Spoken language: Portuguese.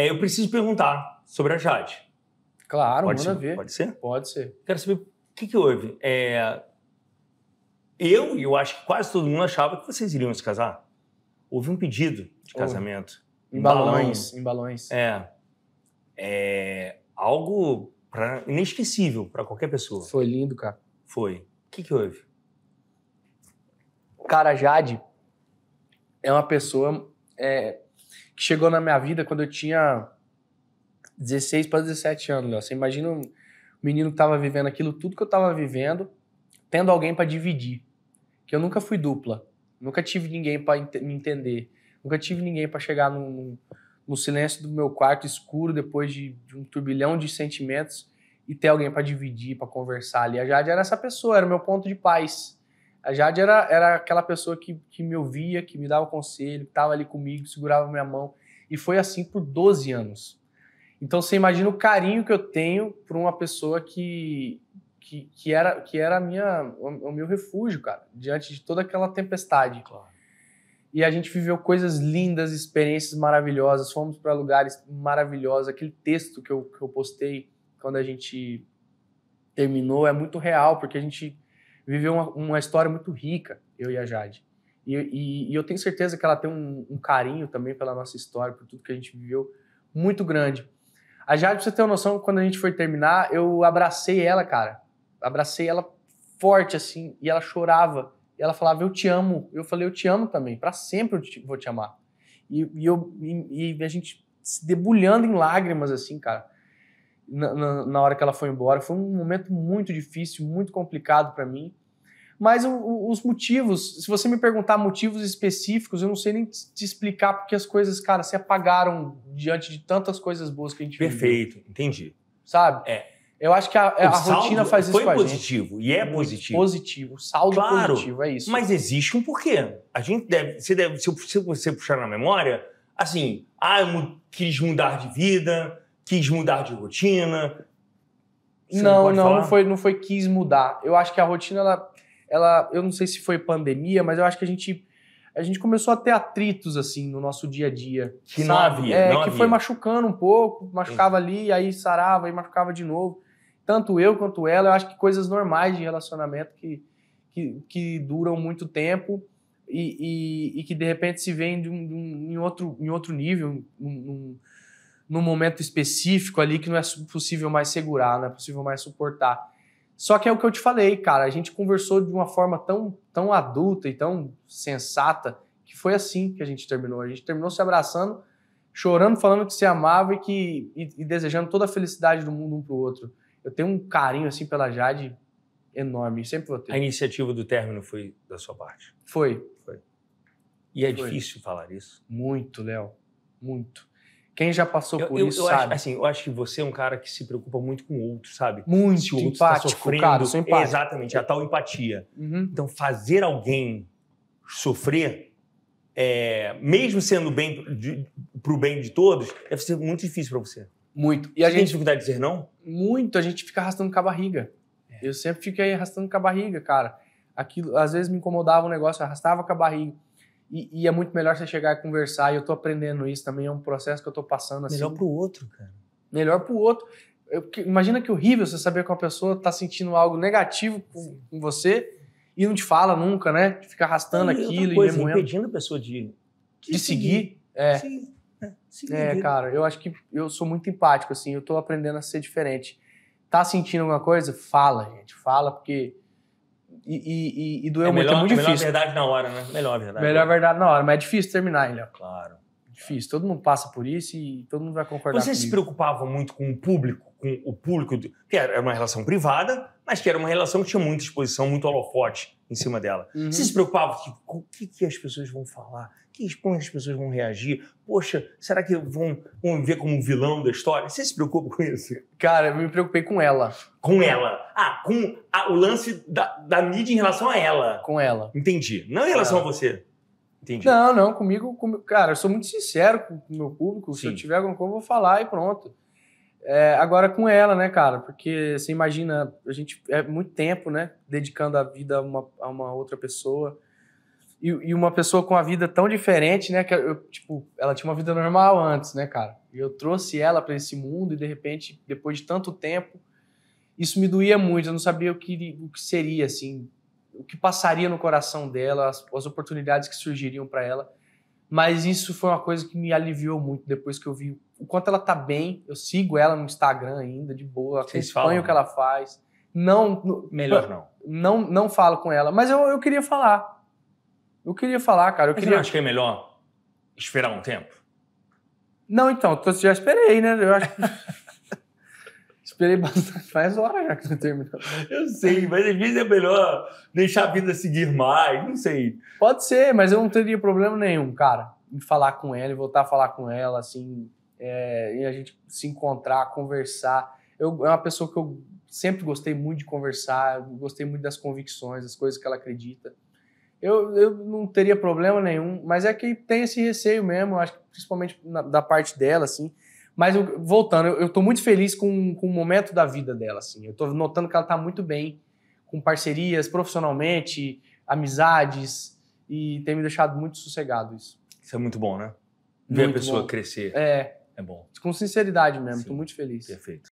É, eu preciso perguntar sobre a Jade. Claro, pode manda ser, ver. Pode ser? Pode ser. Quero saber o que, que houve. É, eu, e eu acho que quase todo mundo achava que vocês iriam se casar. Houve um pedido de casamento. Houve. Em balões, em balões. É. É algo pra, inesquecível para qualquer pessoa. Foi lindo, cara. Foi. O que, que houve? Cara, Jade é uma pessoa é, que chegou na minha vida quando eu tinha 16 para 17 anos, Léo. Você imagina um menino que estava vivendo aquilo tudo que eu estava vivendo, tendo alguém para dividir. Que eu nunca fui dupla, nunca tive ninguém para ent me entender, nunca tive ninguém para chegar no, no silêncio do meu quarto escuro depois de, de um turbilhão de sentimentos e ter alguém para dividir, para conversar ali. A Jade era essa pessoa, era o meu ponto de paz. A Jade era, era aquela pessoa que, que me ouvia, que me dava conselho, que estava ali comigo, segurava minha mão. E foi assim por 12 anos. Então você imagina o carinho que eu tenho por uma pessoa que, que, que era, que era minha, o, o meu refúgio, cara, diante de toda aquela tempestade. Claro. E a gente viveu coisas lindas, experiências maravilhosas, fomos para lugares maravilhosos. Aquele texto que eu, que eu postei quando a gente terminou é muito real, porque a gente viveu uma, uma história muito rica, eu e a Jade. E, e, e eu tenho certeza que ela tem um, um, carinho também pela nossa história, por tudo que a gente viveu, muito grande. A Jade, pra você ter uma noção, quando a gente foi terminar, eu abracei ela, cara. Abracei ela forte, assim, e ela chorava. E ela falava, eu te amo. Eu falei, eu te amo também, para sempre eu te, vou te amar. E, e eu, e, e a gente se debulhando em lágrimas, assim, cara na, na, hora que ela foi embora. Foi um momento muito difícil, muito complicado para mim. Mas o, o, os motivos, se você me perguntar motivos específicos, eu não sei nem te explicar porque as coisas, cara, se apagaram diante de tantas coisas boas que a gente Perfeito, viveu. entendi. Sabe? É. Eu acho que a, a rotina faz isso foi com a positivo gente. e é positivo. Positivo, saldo claro, positivo, é isso. Mas existe um porquê. A gente deve, você deve, se você puxar na memória, assim, ah, eu quis mudar de vida, quis mudar de rotina? Você não, não, não, não, foi, não foi quis mudar. Eu acho que a rotina, ela, ela, eu não sei se foi pandemia, mas eu acho que a gente a gente começou a ter atritos assim no nosso dia a dia. Que sabe? não havia, é, não que havia. foi machucando um pouco, machucava ali, aí sarava e machucava de novo. Tanto eu quanto ela, eu acho que coisas normais de relacionamento que, que, que duram muito tempo e, e, e, que de repente se vêem um, um, em, outro, em outro nível, num, num momento específico ali que não é possível mais segurar, não é possível mais suportar. Só que é o que eu te falei, cara, a gente conversou de uma forma tão, tão adulta e tão sensata que foi assim que a gente terminou. A gente terminou se abraçando, chorando, falando que se amava e que e, e desejando toda a felicidade do mundo um pro outro. Eu tenho um carinho assim pela Jade enorme, sempre vou ter. A iniciativa do término foi da sua parte? Foi. Foi. E é foi. difícil falar isso? Muito, Léo. Muito. Quem já passou por eu, isso eu sabe. Acho, assim, eu acho que você é um cara que se preocupa muito com o outro, sabe? Muito Muito. o outro tá empático, tá sofrendo, cara, sou é empático. Exatamente, a tal empatia. Uhum. Então, fazer alguém sofrer, é, mesmo sendo bem para pro bem de todos, deve ser muito difícil para você. Muito. E a você gente tem dificuldade de dizer não? Muito, a gente fica arrastando com a barriga. É. Eu sempre fiquei arrastando com a barriga, cara. Aquilo, às vezes me incomodava um negócio, eu arrastava com a barriga. E, e, é muito melhor você chegar e conversar. E eu tô aprendendo isso também. É um processo que eu tô passando assim. Melhor pro outro, cara. Melhor pro outro. Eu, imagina que horrível você saber que uma pessoa tá sentindo algo negativo com, com você e não te fala nunca, né? Fica arrastando e aquilo coisa, e remoendo. impedindo a pessoa de, de, de seguir. seguir. É. Sim. É, seguir. é, cara, eu acho que eu sou muito empático, assim. Eu tô aprendendo a ser diferente. Tá sentindo alguma coisa? Fala, gente. Fala, porque e, e, e doeu é, é melhor, muito, é muito melhor difícil. Melhor verdade na hora, né? Melhor verdade. Melhor né? verdade na hora, mas é difícil terminar, hein, Léo? Claro. Difícil. Todo mundo passa por isso e todo mundo vai concordar Vocês se preocupavam muito com o público, com o público, que era uma relação privada, mas que era uma relação que tinha muita exposição, muito holofote em cima dela. Uhum. Você se preocupava tipo, com o que, que, as pessoas vão falar, que, como as pessoas vão reagir. Poxa, será que vão, vão ver como um vilão da história? Você se preocupa com isso? Cara, eu me preocupei com ela. Com ela? Ah, com a, o lance da, da mídia em relação a ela. Com ela. Entendi. Não em relação ela. É. a você. Entendi. Não, não, comigo, cara, eu sou muito sincero com o meu público. Sim. Se eu tiver alguma coisa, eu vou falar e pronto. É, agora com ela, né, cara? Porque você imagina, a gente é muito tempo, né? Dedicando a vida a uma, a uma outra pessoa. E, e, uma pessoa com a vida tão diferente, né? Que eu, tipo, ela tinha uma vida normal antes, né, cara? E eu trouxe ela para esse mundo e de repente, depois de tanto tempo, isso me doía muito. Eu não sabia o que, o que seria, assim, o que passaria no coração dela, as, as oportunidades que surgiriam para ela. Mas isso foi uma coisa que me aliviou muito depois que eu vi o quanto ela tá bem. Eu sigo ela no Instagram ainda, de boa, Vocês acompanho o que ela né? faz. Não. Melhor não. Não, não falo com ela, mas eu, eu queria falar. Eu queria falar, cara. Eu mas queria... não acho que é melhor esperar um tempo? Não, então, eu já esperei, né? Eu acho. Esperei bastante, faz hora já que não terminou. Eu sei, mas às vezes é melhor deixar a vida seguir mais, não sei. Pode ser, mas eu não teria problema nenhum, cara, em falar com ela e voltar a falar com ela, assim, é, e a gente se encontrar, conversar. Eu, é uma pessoa que eu sempre gostei muito de conversar, gostei muito das convicções, das coisas que ela acredita. Eu, eu não teria problema nenhum, mas é que tem esse receio mesmo, acho que principalmente na, da parte dela, assim. Mas eu, voltando, eu, estou muito feliz com, com o momento da vida dela, assim. Eu estou notando que ela está muito bem, com parcerias profissionalmente, amizades, e tem me deixado muito sossegado isso. Isso é muito bom, né? Ver muito a pessoa bom. crescer. É, é bom. Com sinceridade mesmo, Estou muito feliz. Perfeito.